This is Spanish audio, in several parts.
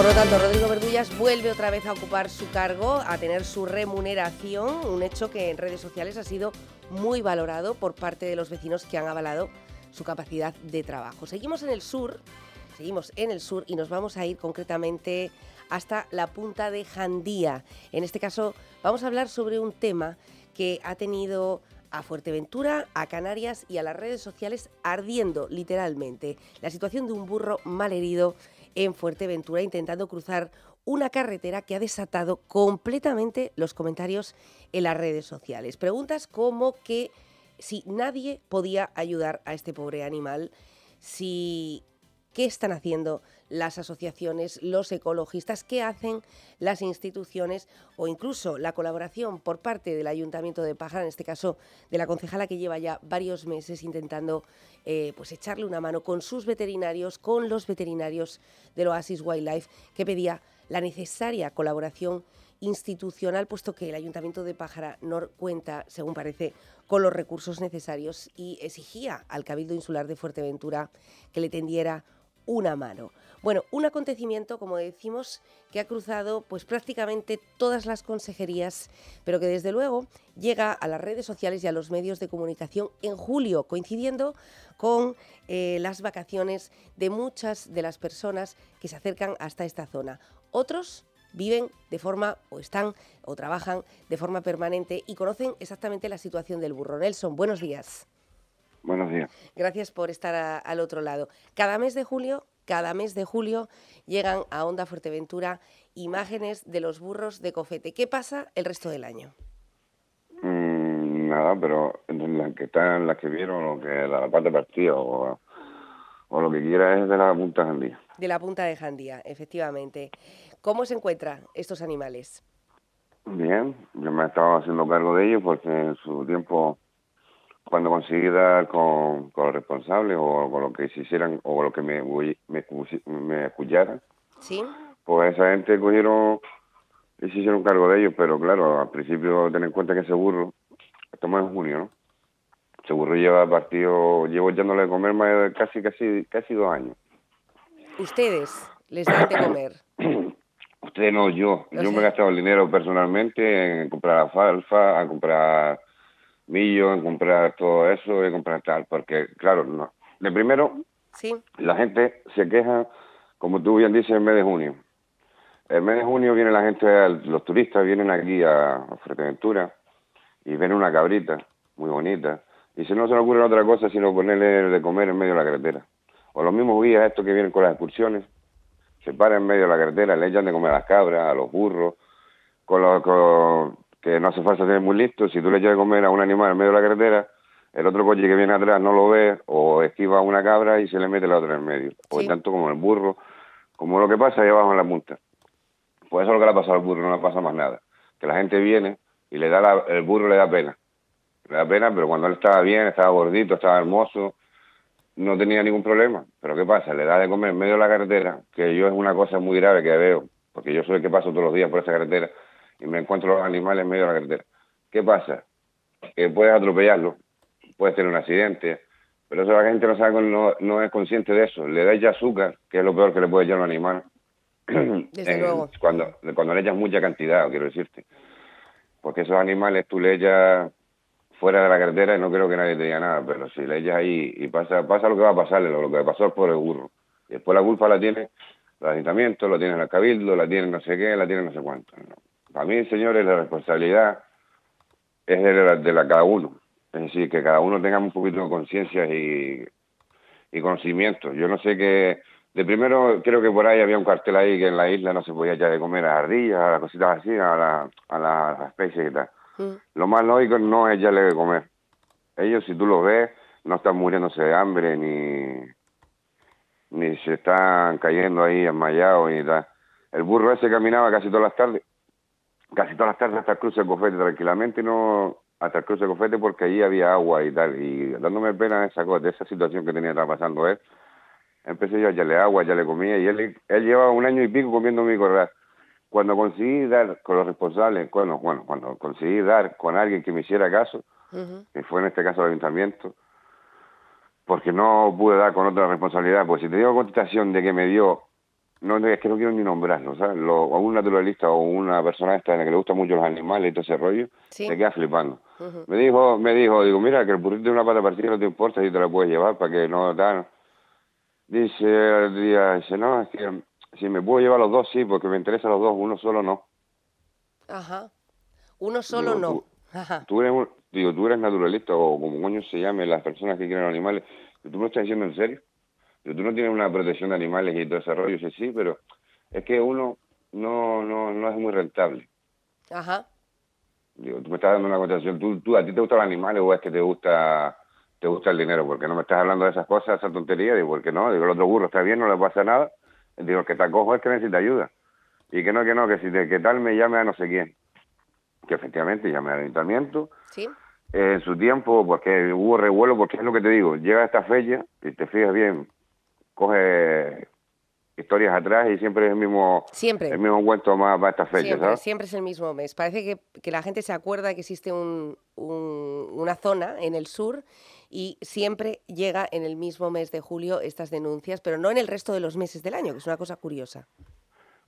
Por lo tanto, Rodrigo Verdullas vuelve otra vez a ocupar su cargo, a tener su remuneración, un hecho que en redes sociales ha sido muy valorado por parte de los vecinos que han avalado su capacidad de trabajo. Seguimos en el sur, seguimos en el sur y nos vamos a ir concretamente hasta la punta de Jandía. En este caso vamos a hablar sobre un tema que ha tenido a Fuerteventura, a Canarias y a las redes sociales ardiendo literalmente. La situación de un burro malherido en Fuerteventura intentando cruzar una carretera que ha desatado completamente los comentarios en las redes sociales. Preguntas como que si nadie podía ayudar a este pobre animal, si qué están haciendo las asociaciones, los ecologistas, qué hacen las instituciones o incluso la colaboración por parte del Ayuntamiento de Pájara, en este caso de la concejala que lleva ya varios meses intentando eh, pues echarle una mano con sus veterinarios, con los veterinarios del Oasis Wildlife, que pedía la necesaria colaboración institucional, puesto que el Ayuntamiento de Pájara no cuenta, según parece, con los recursos necesarios y exigía al Cabildo Insular de Fuerteventura que le tendiera una mano. Bueno, un acontecimiento, como decimos, que ha cruzado pues prácticamente todas las consejerías, pero que desde luego llega a las redes sociales y a los medios de comunicación en julio, coincidiendo con eh, las vacaciones de muchas de las personas que se acercan hasta esta zona. Otros viven de forma o están o trabajan de forma permanente y conocen exactamente la situación del burro. Nelson, buenos días. Buenos días. Gracias por estar al otro lado. Cada mes de julio, cada mes de julio llegan a Onda Fuerteventura imágenes de los burros de cofete. ¿Qué pasa el resto del año? Mm, nada, pero las que están, las que vieron, o que la parte partida o, o, lo que quiera es de la punta de Jandía. De la punta de Jandía, efectivamente. ¿Cómo se encuentran estos animales? Bien, yo me he estado haciendo cargo de ellos porque en su tiempo cuando conseguí dar con, los responsables o con lo que se hicieran o lo que me, me, me escucharan, ¿Sí? pues esa gente cogieron y se hicieron cargo de ellos, pero claro, al principio ten en cuenta que seguro burro, estamos en junio, ¿no? lleva partido, llevo echándole de comer más casi, casi, casi dos años. ¿Ustedes les dan de comer? Ustedes no, yo. yo me he gastado el dinero personalmente en comprar alfalfa, a comprar millo, en comprar todo eso, en comprar tal, porque claro, no. De primero, la gente se queja, como tú bien dices, en mes de junio. en mes de junio viene la gente, los turistas vienen aquí a Fuerteventura y ven una cabrita muy bonita. Y si no se le ocurre otra cosa sino ponerle de comer en medio de la carretera. O los mismos guías estos que vienen con las excursiones, se paran en medio de la carretera, le echan de comer a las cabras, a los burros, con los, que no hace falta ser muy listo, si tú le echas de comer a un animal en medio de la carretera, el otro coche que viene atrás no lo ve o esquiva a una cabra y se le mete la otra en medio. O tanto, como el burro, como lo que pasa ahí abajo en la punta. Pues eso es lo que le ha pasado al burro, no le pasa más nada. Que la gente viene y le da el burro le da pena. Le da pena, pero cuando él estaba bien, estaba gordito, estaba hermoso, no tenía ningún problema. Pero ¿qué pasa? Le da de comer en medio de la carretera, que yo es una cosa muy grave que veo, porque yo soy el que paso todos los días por esa carretera y me encuentro los animales en medio de la carretera. ¿Qué pasa? Que puedes atropellarlo, puedes tener un accidente, pero eso la gente no, sabe, no, no es consciente de eso. Le das ya azúcar, que es lo peor que le puede echar a un animal. Desde Cuando, cuando le echas mucha cantidad, quiero decirte. Porque esos animales tú le echas fuera de la carretera y no creo que nadie te diga nada, pero si le echas ahí y pasa, pasa lo que va a pasarle, lo, lo que pasó por el burro. después la culpa la tiene el ayuntamiento, la tiene el cabildo la tiene no sé qué, la tiene no sé cuánto. No. A mí, señores, la responsabilidad es de la, cada uno. Es decir, que cada uno tenga un poquito de conciencia y, conocimiento. Yo no sé qué... De primero, creo que por ahí había un cartel ahí que en la isla no se podía ya de comer a ardillas, a las cositas así, a las especies y tal. Mm. Lo más lógico no es echarle de comer. Ellos, si tú lo ves, no están muriéndose de hambre ni, ni se están cayendo ahí desmayados y tal. El burro ese caminaba casi todas las tardes casi todas las tardes hasta el cruce de Cofete tranquilamente, no hasta el cruce de Cofete porque allí había agua y tal. Y dándome pena de esa, cosa, de esa situación que tenía pasando él, empecé yo a echarle agua, ya le comía y él, él llevaba un año y pico comiendo mi corral. Cuando conseguí dar con los responsables, bueno, bueno, cuando conseguí dar con alguien que me hiciera caso, que fue en este caso el ayuntamiento, porque no pude dar con otra responsabilidad, pues si te digo contestación de que me dio no es que no quiero ni nombrarlo, ¿sabes? Lo, un naturalista o una persona esta en la que le gustan mucho los animales y todo ese rollo, se queda flipando. Me dijo, me dijo, digo, mira, que el burrito de una pata partida no te importa y te la puedes llevar para que no tan... Dice, dice, no, es que si me puedo llevar los dos, sí, porque me interesan los dos, uno solo no. Ajá, uno solo no. Tú, eres, digo, tú eres naturalista o como coño se llame las personas que quieren animales, ¿tú me estás diciendo en serio? tú no tienes una protección de animales y todo ese rollo, sí, sí, pero es que uno no, no, no es muy rentable. Ajá. Digo, tú me estás dando una contestación, ¿Tú, tú, ¿a ti te gustan los animales o es que te gusta te gusta el dinero? Porque no me estás hablando de esas cosas, esa tontería, digo, ¿por qué no? Digo, el otro burro está bien, no le pasa nada. Digo, el que te acojo es que necesita ayuda. Y que no, que no, que si te, que tal me llame a no sé quién. Que efectivamente llame al ayuntamiento. Sí. en su tiempo, porque hubo revuelo, porque es lo que te digo, llega esta fecha y te fijas bien, coge historias atrás y siempre es el mismo siempre. el mismo cuento más para estas fechas. siempre, es el mismo mes. Parece que, la gente se acuerda que existe un, una zona en el sur y siempre llega en el mismo mes de julio estas denuncias, pero no en el resto de los meses del año, que es una cosa curiosa.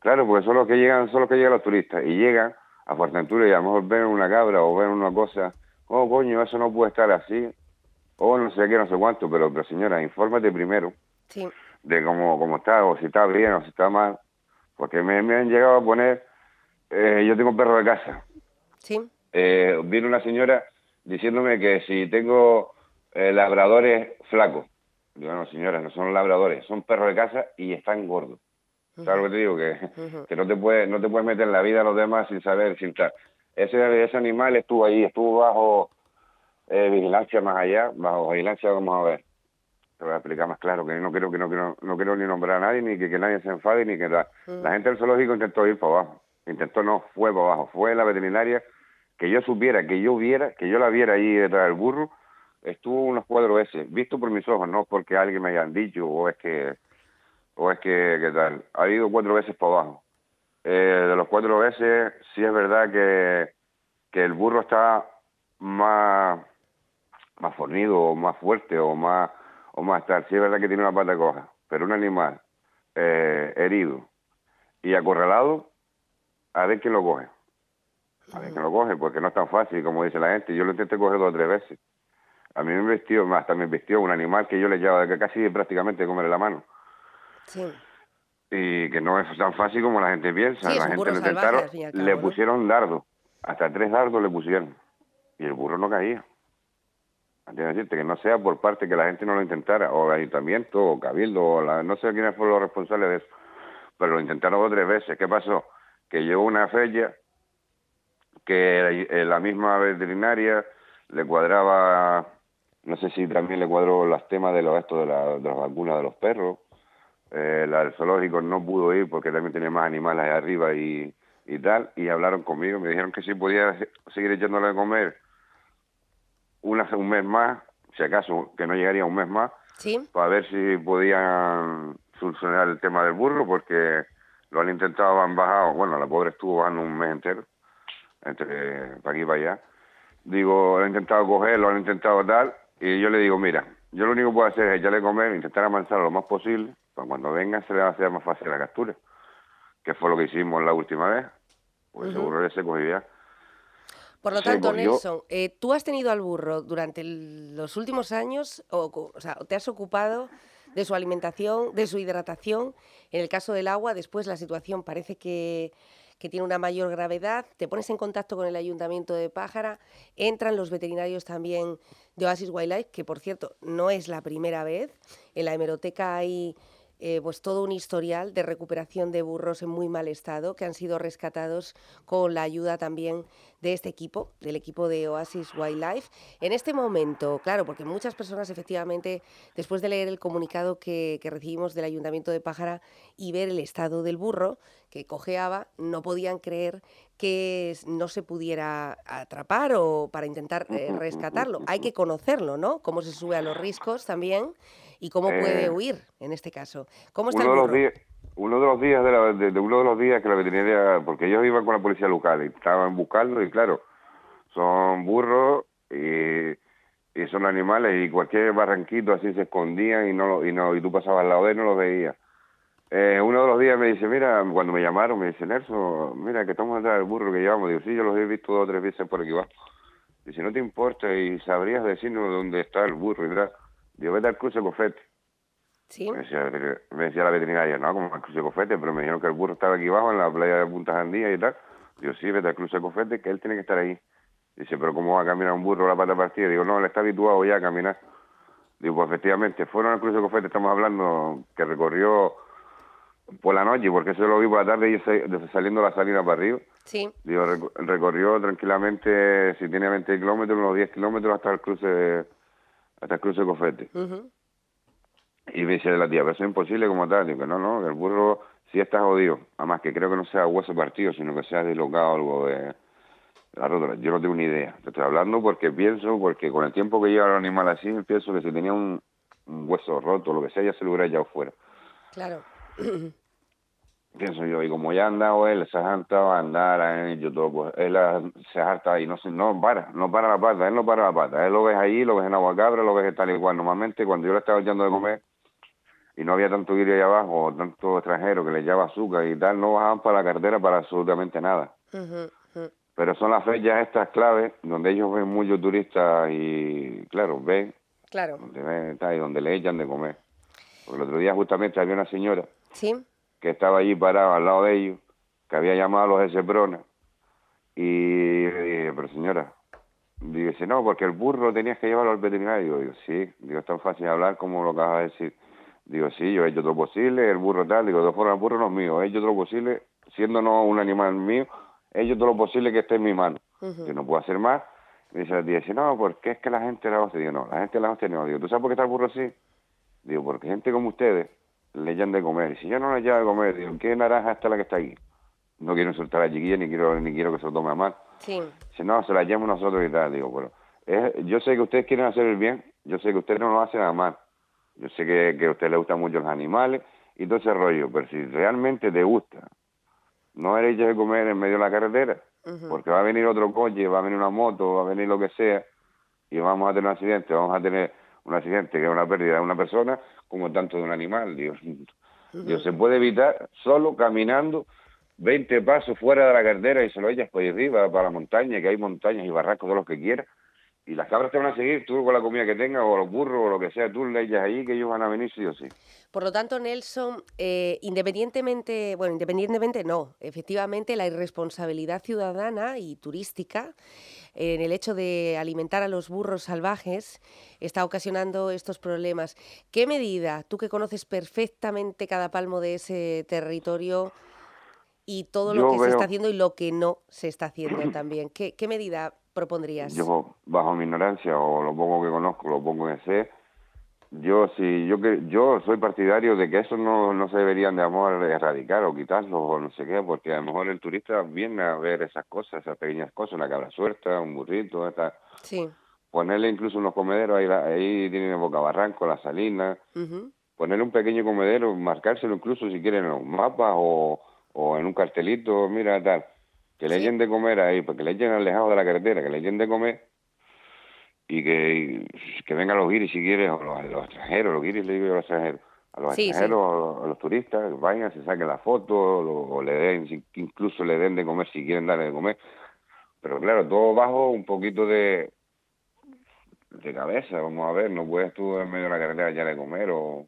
Claro, porque son los que llegan, son los que llegan los turistas y llegan a Fuerteventura y a lo mejor ven una cabra o ven una cosa, oh coño, eso no puede estar así, o no sé qué, no sé cuánto, pero, pero señora, infórmate primero de cómo, cómo está, o si está bien, o si está mal. Porque me, han llegado a poner, eh, yo tengo perro de casa. Sí. Eh, vino una señora diciéndome que si tengo eh, labradores flacos. Digo, no, señora, no son labradores, son perros de casa y están gordos. lo que te digo? Que, que no, te puedes, no te puedes meter en la vida a los demás sin saber, sin estar. Ese, animal estuvo ahí, estuvo bajo vigilancia más allá, bajo vigilancia, vamos a ver te voy a explicar más claro, que no creo que no quiero, no quiero ni nombrar a nadie, ni que, que nadie se enfade, ni que la, mm. gente del zoológico intentó ir para abajo. Intentó no, fue para abajo. Fue la veterinaria que yo supiera, que yo viera, que yo la viera ahí detrás del burro, estuvo unos cuatro veces, visto por mis ojos, no porque alguien me hayan dicho, o es que, o es que, ¿qué tal? Ha ido cuatro veces para abajo. Eh, de los cuatro veces, sí es verdad que, que el burro está más, más fornido, o más fuerte, o más o más tarde, si es verdad que tiene una pata coja, pero un animal eh, herido y acorralado, a ver quién lo coge. A ver quién lo coge, porque no es tan fácil como dice la gente. Yo lo intenté coger dos o tres veces. A mí me vestió, hasta me vestió un animal que yo le llevaba que casi prácticamente comer la mano. Sí. Y que no es tan fácil como la gente piensa. la gente le intentaron, le pusieron dardo. Hasta tres dardos le pusieron. Y el burro no caía que no sea por parte que la gente no lo intentara, o el ayuntamiento, o cabildo, no sé quiénes fueron los responsables de eso, pero lo intentaron dos tres veces. ¿Qué pasó? Que llegó una fecha que eh, la misma veterinaria le cuadraba, no sé si también le cuadró los temas de los de, las vacunas de los perros, eh, la zoológico no pudo ir porque también tenía más animales ahí arriba y, y tal, y hablaron conmigo, me dijeron que si podía seguir echándole de comer una, un mes más, si acaso, que no llegaría un mes más, para ver si podían solucionar el tema del burro, porque lo han intentado, han bajado, bueno, la pobre estuvo bajando un mes entero, entre para aquí y para allá. Digo, lo han intentado coger, lo han intentado tal, y yo le digo, mira, yo lo único que puedo hacer es echarle comer, intentar avanzar lo más posible, para cuando venga se le va a hacer más fácil la captura, que fue lo que hicimos la última vez, pues seguro se cogía por lo tanto, Nelson, eh, tú has tenido al burro durante los últimos años, o, sea, te has ocupado de su alimentación, de su hidratación. En el caso del agua, después la situación parece que, que tiene una mayor gravedad. Te pones en contacto con el ayuntamiento de Pájara, entran los veterinarios también de Oasis Wildlife, que por cierto no es la primera vez. En la hemeroteca hay eh, pues todo un historial de recuperación de burros en muy mal estado que han sido rescatados con la ayuda también de este equipo, del equipo de Oasis Wildlife. En este momento, claro, porque muchas personas efectivamente, después de leer el comunicado que, recibimos del Ayuntamiento de Pájara y ver el estado del burro que cojeaba, no podían creer que no se pudiera atrapar o para intentar eh, rescatarlo. Hay que conocerlo, ¿no? Cómo se sube a los riscos también y cómo puede eh, huir en este caso. ¿Cómo uno De los días, uno de los días los días que la veterinaria, porque ellos iban con la policía local y estaban buscando y claro, son burros y, son animales y cualquier barranquito así se escondían y no y no y tú pasabas al lado de él no los veías. Eh, uno de los días me dice, mira, cuando me llamaron, me dice, Nelson, mira que estamos detrás del burro que llevamos. Digo, sí, yo los he visto dos o tres veces por aquí abajo. Dice, no te importa y sabrías decirnos dónde está el burro. Y, Digo, vete al cruce cofete. ¿Sí? Me, decía, la veterinaria, no, como al cruce cofete, pero me dijeron que el burro estaba aquí abajo en la playa de Punta Jandía y tal. Digo, sí, vete al cruce cofete, que él tiene que estar ahí. Dice, pero ¿cómo va a caminar un burro la pata partida? Digo, no, él está habituado ya a caminar. Digo, pues efectivamente, fueron al cruce cofete, estamos hablando que recorrió por la noche, porque eso lo vi por la tarde y saliendo la salida para arriba. Sí. Digo, recorrió tranquilamente, si tiene 20 kilómetros, unos 10 kilómetros hasta el cruce de hasta el cruce cofete. Y me dice la tía, pero eso es imposible como tal. Digo, no, no, el burro sí está jodido. Además, que creo que no sea hueso partido, sino que sea deslocado algo de la rótula. Yo no tengo ni idea. Te estoy hablando porque pienso, porque con el tiempo que lleva el animal así, pienso que si tenía un, hueso roto, lo que sea, ya se lo hubiera echado fuera. Claro. pienso yo, y como ya andado él, se ha jantado a andar en él, pues él se harta ahí, no, no para, no para la pata, él no para la pata, él lo ves ahí, lo ves en Aguacabra, lo ves tal y cual. Normalmente cuando yo le estaba echando de comer y no había tanto guirio allá abajo, o tanto extranjero que le echaba azúcar y tal, no bajaban para la cartera para absolutamente nada. Pero son las fechas estas claves donde ellos ven muchos turistas y, claro, ven, claro. Donde ven, está, y donde le echan de comer. Porque el otro día justamente había una señora. Sí que estaba allí parado al lado de ellos, que había llamado a los Esebrones. Y le dije, pero señora, dice, no, porque el burro lo tenías que llevarlo al veterinario. Digo, sí, digo, es tan fácil hablar como lo vas a decir. Digo, sí, yo he hecho todo posible, el burro tal, digo, de forma el burro no es mío, he hecho todo lo posible, siendo un animal mío, he hecho todo lo posible que esté en mi mano. que Yo no puedo hacer más. Y dice, dice, no, porque es que la gente la hostia. Digo, no, la gente la hostia no. Digo, ¿tú sabes por qué está el burro así? Digo, porque gente como ustedes, le echan de comer. Si yo no le echaba de comer, digo, ¿qué naranja está la que está aquí? No quiero insultar a la chiquilla, ni quiero, ni quiero que se lo tome a mal. Sí. Si no, se la llamo nosotros y tal, digo, pero yo sé que ustedes quieren hacer el bien, yo sé que ustedes no lo hacen a mal. Yo sé que, a usted le gustan mucho los animales y todo ese rollo, pero si realmente te gusta, no eres de comer en medio de la carretera, porque va a venir otro coche, va a venir una moto, va a venir lo que sea, y vamos a tener un accidente, vamos a tener un accidente, que es una pérdida de una persona, como tanto de un animal. Dios, Dios se puede evitar solo caminando 20 pasos fuera de la cartera y se lo echas por arriba, para la montaña, que hay montañas y barrancos de los que quieras, y las cabras te van a seguir, tú con la comida que tengas, o los burros, o lo que sea, tú leyes ahí que ellos van a venir sí o sí. Por lo tanto, Nelson, eh, independientemente, bueno, independientemente no, efectivamente la irresponsabilidad ciudadana y turística eh, en el hecho de alimentar a los burros salvajes está ocasionando estos problemas. ¿Qué medida, tú que conoces perfectamente cada palmo de ese territorio y todo lo que se está haciendo y lo que no se está haciendo también, qué medida propondrías? Yo, bajo mi ignorancia o lo poco que conozco, lo pongo en sé, yo si yo yo soy partidario de que eso no, no se deberían de amor erradicar o quitarlo o no sé qué, porque a lo mejor el turista viene a ver esas cosas, esas pequeñas cosas, una cabra suelta, un burrito, Ponerle incluso unos comederos, ahí, ahí tienen el Barranco la salina, ponerle un pequeño comedero, marcárselo incluso si quieren en los mapas o, o en un cartelito, mira, tal que le echen de comer ahí, porque que le echen alejado de la carretera, que le echen de comer y que, que vengan los guiris si quieres, o los, los extranjeros, los guiris le digo a los extranjeros, a los extranjeros, A, los, turistas, vayan, se saquen la foto, o, le den, incluso le den de comer si quieren darle de comer. Pero claro, todo bajo un poquito de, de cabeza, vamos a ver, no puedes tú en medio de la carretera ya de comer o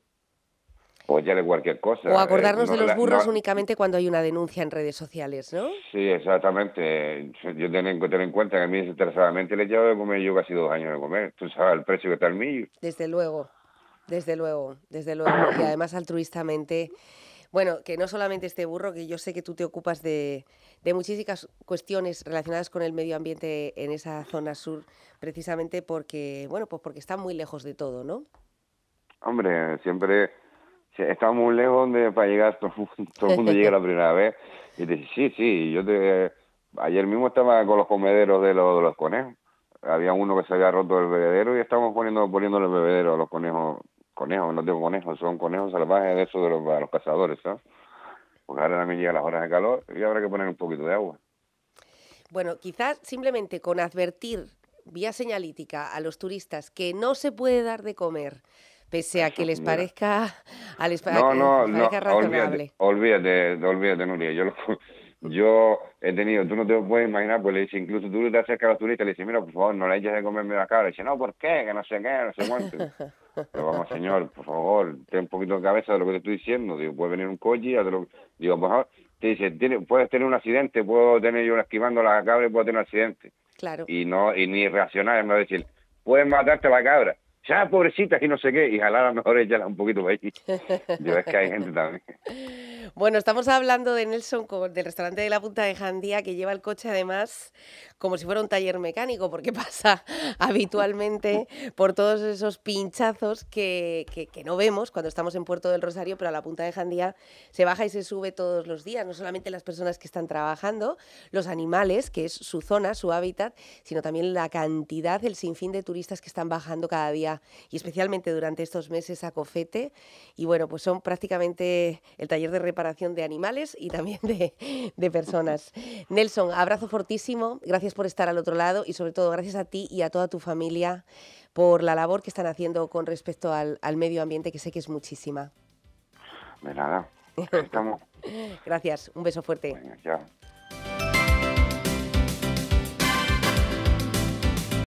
le cualquier cosa. O acordarnos eh, de los burros únicamente cuando hay una denuncia en redes sociales, ¿no? Sí, exactamente. Yo tengo que tener en cuenta que a mí desinteresadamente, le he de comer yo casi dos años de comer. Tú sabes el precio que está el mío. Desde luego, desde luego, desde luego. y además altruistamente. Bueno, que no solamente este burro, que yo sé que tú te ocupas de, de muchísimas cuestiones relacionadas con el medio ambiente en esa zona sur, precisamente porque, bueno, pues porque está muy lejos de todo, ¿no? Hombre, siempre estamos muy lejos de para llegar, todo, todo el mundo llega la primera vez. Y dice, sí, sí, yo te... Ayer mismo estaba con los comederos de los, de los conejos. Había uno que se había roto el bebedero y estamos poniendo poniéndole el bebedero a los conejos. Conejos, no tengo conejos, son conejos salvajes de esos de los, los cazadores, ¿sabes? Porque ahora también llegan las horas de calor y habrá que poner un poquito de agua. Bueno, quizás simplemente con advertir vía señalítica a los turistas que no se puede dar de comer pese a que les parezca, a les no, no, no, Olvídate, olvídate, Nuria, yo, yo he tenido, tú no te lo puedes imaginar, pues le dice, incluso tú te acercas a los turistas le dices, mira, por favor, no le eches de comerme la cabra. Y dice, no, ¿por qué? Que no sé qué, no sé cuánto. Pero vamos, señor, por favor, ten un poquito de cabeza de lo que te estoy diciendo. Digo, puede venir un coche Digo, por te dice, puedes tener un accidente, puedo tener yo esquivando la cabra y puedo tener un accidente. Claro. Y no, y ni reaccionar, me decir, pueden matarte la cabra ya pobrecita y no sé qué, y jalar a lo mejor un poquito para allí. Yo es que hay gente también. Bueno, estamos hablando de Nelson, del restaurante de la Punta de Jandía, que lleva el coche además como si fuera un taller mecánico, porque pasa habitualmente por todos esos pinchazos que, no vemos cuando estamos en Puerto del Rosario, pero a la Punta de Jandía se baja y se sube todos los días, no solamente las personas que están trabajando, los animales, que es su zona, su hábitat, sino también la cantidad, el sinfín de turistas que están bajando cada día y especialmente durante estos meses a Cofete. Y bueno, pues son prácticamente el taller de reparación de animales y también de, personas. Nelson, abrazo fortísimo, gracias por estar al otro lado y sobre todo gracias a ti y a toda tu familia por la labor que están haciendo con respecto al, medio ambiente, que sé que es muchísima. De nada. Gracias, un beso fuerte.